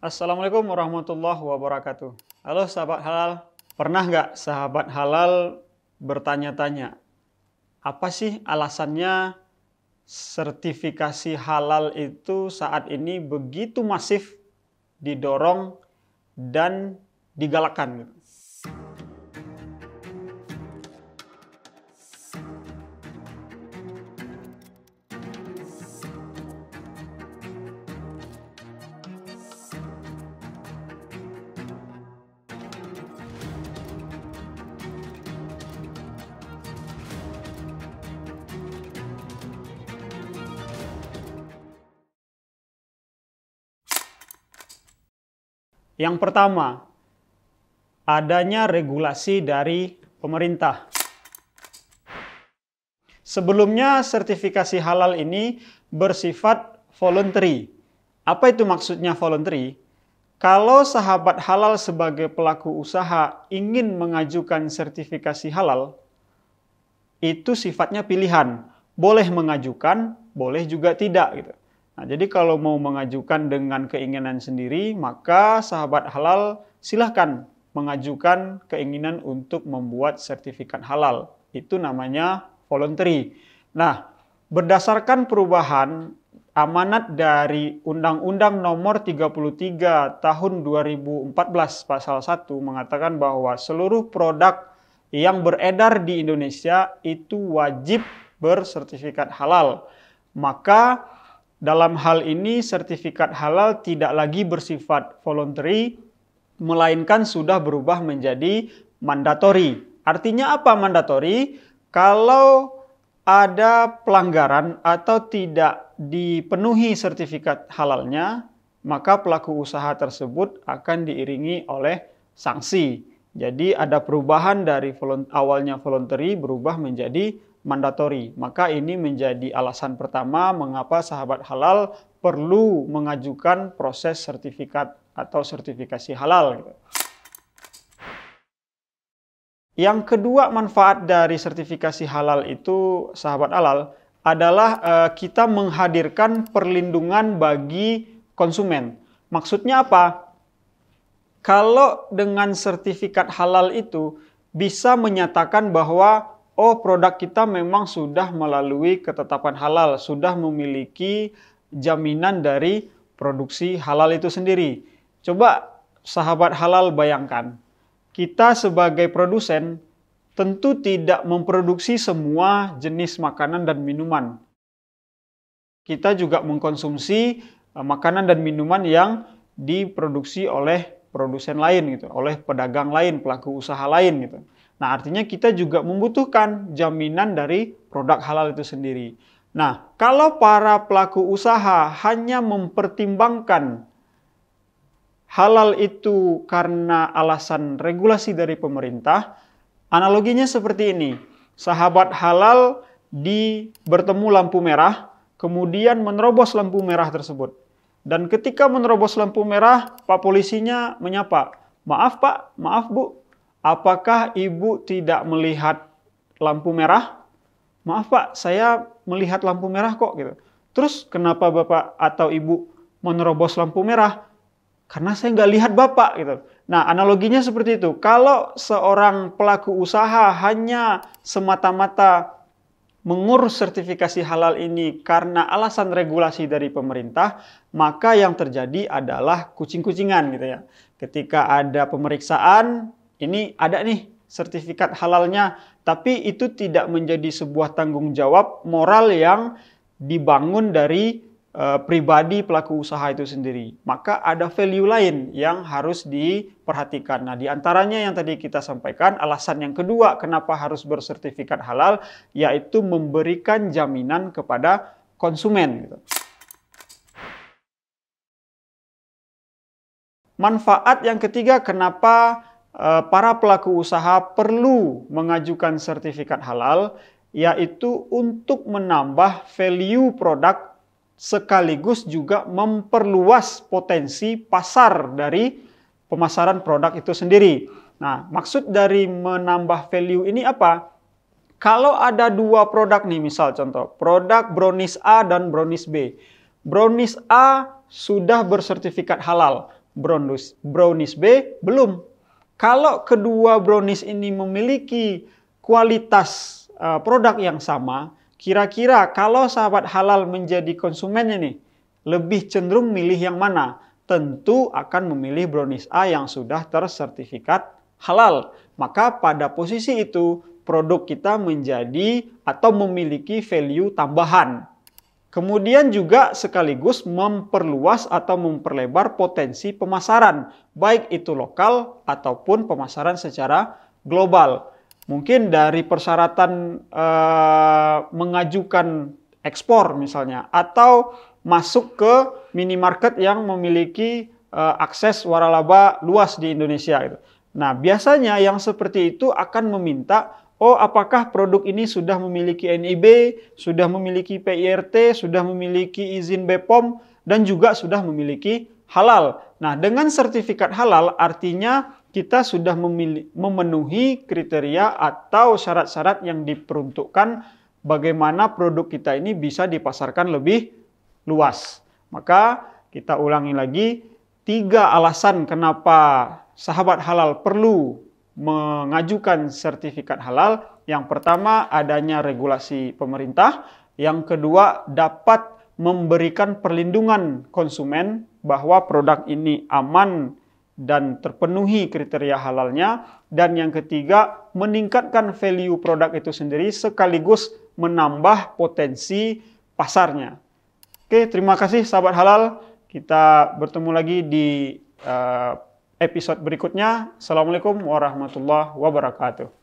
Assalamualaikum warahmatullahi wabarakatuh. Halo sahabat halal. Pernah nggak sahabat halal bertanya-tanya, apa sih alasannya sertifikasi halal itu saat ini begitu masif didorong dan digalakkan? Gitu. Yang pertama, adanya regulasi dari pemerintah. Sebelumnya, sertifikasi halal ini bersifat voluntary. Apa itu maksudnya voluntary? Kalau sahabat halal sebagai pelaku usaha ingin mengajukan sertifikasi halal, itu sifatnya pilihan. Boleh mengajukan, boleh juga tidak. Gitu. Nah, jadi kalau mau mengajukan dengan keinginan sendiri, maka sahabat halal silahkan mengajukan keinginan untuk membuat sertifikat halal. Itu namanya voluntary. Nah, berdasarkan perubahan amanat dari Undang-Undang Nomor 33 Tahun 2014 Pasal 1 mengatakan bahwa seluruh produk yang beredar di Indonesia itu wajib bersertifikat halal. Maka dalam hal ini, sertifikat halal tidak lagi bersifat voluntary, melainkan sudah berubah menjadi mandatory. Artinya apa mandatory? Kalau ada pelanggaran atau tidak dipenuhi sertifikat halalnya, maka pelaku usaha tersebut akan diiringi oleh sanksi. Jadi ada perubahan dari awalnya voluntary berubah menjadi mandatori. Maka ini menjadi alasan pertama mengapa sahabat halal perlu mengajukan proses sertifikat atau sertifikasi halal. Gitu. Yang kedua manfaat dari sertifikasi halal itu sahabat halal adalah eh, kita menghadirkan perlindungan bagi konsumen. Maksudnya apa? Kalau dengan sertifikat halal itu bisa menyatakan bahwa oh produk kita memang sudah melalui ketetapan halal, sudah memiliki jaminan dari produksi halal itu sendiri. Coba sahabat halal bayangkan, kita sebagai produsen tentu tidak memproduksi semua jenis makanan dan minuman. Kita juga mengkonsumsi eh, makanan dan minuman yang diproduksi oleh produsen lain gitu, oleh pedagang lain, pelaku usaha lain gitu. Nah, artinya kita juga membutuhkan jaminan dari produk halal itu sendiri. Nah, kalau para pelaku usaha hanya mempertimbangkan halal itu karena alasan regulasi dari pemerintah, analoginya seperti ini. Sahabat halal di bertemu lampu merah, kemudian menerobos lampu merah tersebut. Dan ketika menerobos lampu merah, Pak polisinya menyapa, "Maaf, Pak, maaf, Bu. Apakah Ibu tidak melihat lampu merah?" "Maaf, Pak, saya melihat lampu merah kok." gitu. Terus kenapa Bapak atau Ibu menerobos lampu merah? Karena saya nggak lihat Bapak gitu. Nah, analoginya seperti itu. Kalau seorang pelaku usaha hanya semata-mata mengurus sertifikasi halal ini karena alasan regulasi dari pemerintah, maka yang terjadi adalah kucing-kucingan gitu ya. Ketika ada pemeriksaan, ini ada nih sertifikat halalnya, tapi itu tidak menjadi sebuah tanggung jawab moral yang dibangun dari Eh, pribadi pelaku usaha itu sendiri. Maka ada value lain yang harus diperhatikan. Nah, diantaranya yang tadi kita sampaikan, alasan yang kedua kenapa harus bersertifikat halal, yaitu memberikan jaminan kepada konsumen. Gitu. Manfaat yang ketiga, kenapa eh, para pelaku usaha perlu mengajukan sertifikat halal, yaitu untuk menambah value produk sekaligus juga memperluas potensi pasar dari pemasaran produk itu sendiri. Nah, maksud dari menambah value ini apa? Kalau ada dua produk nih, misal contoh, produk brownies A dan brownies B. Brownies A sudah bersertifikat halal, brownies, brownies B belum. Kalau kedua brownies ini memiliki kualitas eh, produk yang sama, Kira-kira kalau sahabat halal menjadi konsumennya nih, lebih cenderung milih yang mana? Tentu akan memilih brownies A yang sudah tersertifikat halal. Maka pada posisi itu produk kita menjadi atau memiliki value tambahan. Kemudian juga sekaligus memperluas atau memperlebar potensi pemasaran, baik itu lokal ataupun pemasaran secara global. Mungkin dari persyaratan eh, mengajukan ekspor misalnya atau masuk ke minimarket yang memiliki uh, akses waralaba luas di Indonesia gitu. Nah, biasanya yang seperti itu akan meminta oh apakah produk ini sudah memiliki NIB, sudah memiliki PIRT, sudah memiliki izin BPOM dan juga sudah memiliki halal. Nah, dengan sertifikat halal artinya kita sudah memenuhi kriteria atau syarat-syarat yang diperuntukkan bagaimana produk kita ini bisa dipasarkan lebih luas. Maka kita ulangi lagi tiga alasan kenapa sahabat halal perlu mengajukan sertifikat halal. Yang pertama adanya regulasi pemerintah, yang kedua dapat memberikan perlindungan konsumen bahwa produk ini aman dan terpenuhi kriteria halalnya. Dan yang ketiga, meningkatkan value produk itu sendiri sekaligus menambah potensi pasarnya. Oke, terima kasih sahabat halal. Kita bertemu lagi di eh, episode berikutnya. Assalamualaikum warahmatullahi wabarakatuh.